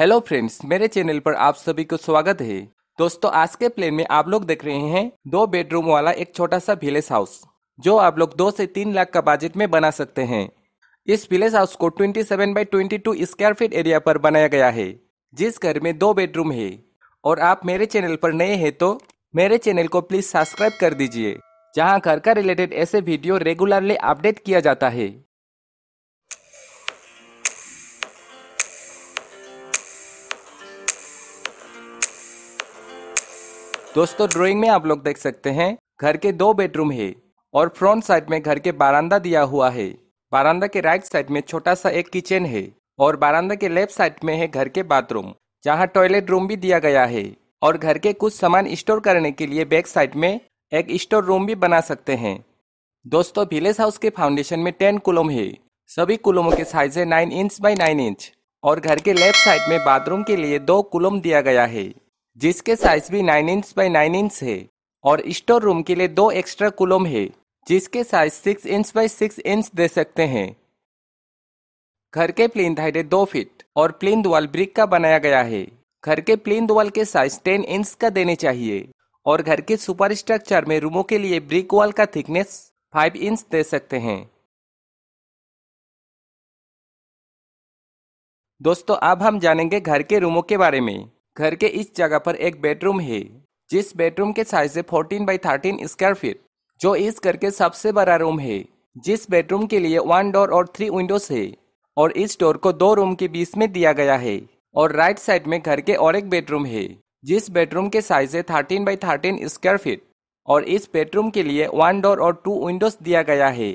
hello friends मेरे channel पर आप सभी को स्वागत है दोस्तों आज के प्लेन में आप लोग देख रहे हैं दो बेडरूम वाला एक छोटा सा विलेज हाउस जो आप लोग दो से तीन लाख का बजट में बना सकते हैं इस विलेज हाउस को 27 seven by twenty square feet area पर बनाया गया है जिस घर में दो बेडरूम है और आप मेरे चैनल पर नए हैं तो मेरे चैनल को प्लीज सब्सक्राइब कर दीजिए जहाँ घर का रिलेटेड ऐसे वीडियो रेगुलरली अपडेट किया जाता है दोस्तों ड्राइंग में आप लोग देख सकते हैं घर के दो बेडरूम है और फ्रंट साइड में घर के बारांदा दिया हुआ है बारांदा के राइट साइड में छोटा सा एक किचन है और बारांदा के लेफ्ट साइड में है घर के बाथरूम जहाँ टॉयलेट रूम भी दिया गया है और घर के कुछ सामान स्टोर करने के लिए बैक साइड में एक स्टोर रूम भी बना सकते हैं दोस्तों विलेज हाउस के फाउंडेशन में टेन कुलम है सभी कुलमों के साइज है nine inch by nine inch और घर के लेफ्ट साइड में बाथरूम के लिए दो कुलम दिया गया है जिसके साइज भी nine inch by nine inch है और स्टोर रूम के लिए दो एक्स्ट्रा कुलम है जिसके size six inch by six inch दे सकते हैं घर के प्लेन धाइडे दो फीट और प्लिन दुआल ब्रिक का बनाया गया है घर के प्लिन दुआल के साइज टेन इंच का देने चाहिए और घर के सुपर स्ट्रक्चर में रूमों के लिए ब्रिक वॉल का थिकनेस फाइव इंच दे सकते हैं दोस्तों अब हम जानेंगे घर के रूमों के बारे में घर के इस जगह पर एक बेडरूम है जिस बेडरूम के साइज है fourteen by thirteen square feet जो इस घर के सबसे बड़ा रूम है जिस बेडरूम के लिए वन डोर और थ्री विंडोज है और इस डोर को दो रूम के बीच में दिया गया है और राइट साइड में घर के और एक बेडरूम है जिस बेडरूम के साइज है thirteen by thirteen square feet और इस बेडरूम के लिए वन डोर और टू विंडोज दिया गया है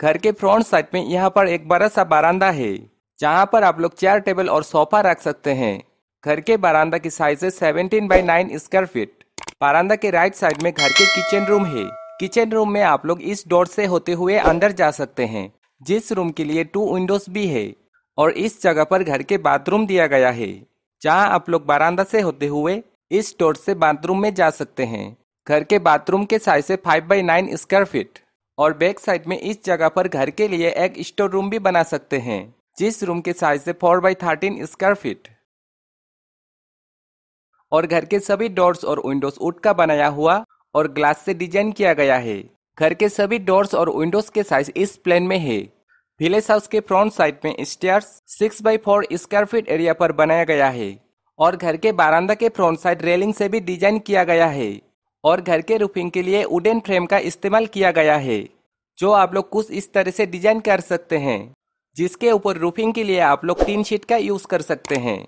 घर के फ्रंट साइड में यहाँ पर एक बड़ा सा बारांदा है जहाँ पर आप लोग चेयर टेबल और सोफा रख सकते हैं घर के बारांदा की साइज है seventeen by nine square feet बारांदा के राइट साइड में घर के किचन रूम है किचन रूम में आप लोग इस डोर से होते हुए अंदर जा सकते हैं जिस रूम के लिए टू विंडोज भी है और इस जगह पर घर के बाथरूम दिया गया है जहां आप लोग बारांदा से होते हुए इस डोर से बाथरूम में जा सकते हैं घर के बाथरूम के साइज है five by nine square feet और बैक साइड में इस जगह पर घर के लिए एक स्टोर रूम भी बना सकते हैं जिस रूम के साइज है four by thirteen square feet और घर के सभी डोर्स और विंडोज वुड का बनाया हुआ और ग्लास से डिजाइन किया गया है घर के सभी डोर्स और विंडोज के साइज इस प्लेन में है विलेज हाउस के फ्रंट साइड में stair six by four square feet area पर बनाया गया है और घर के बारांदा के फ्रंट साइड रेलिंग से भी डिजाइन किया गया है और घर के रूफिंग के लिए वुडन फ्रेम का इस्तेमाल किया गया है जो आप लोग कुछ इस तरह से डिजाइन कर सकते हैं जिसके ऊपर रूफिंग के लिए आप लोग तीन शीट का यूज कर सकते हैं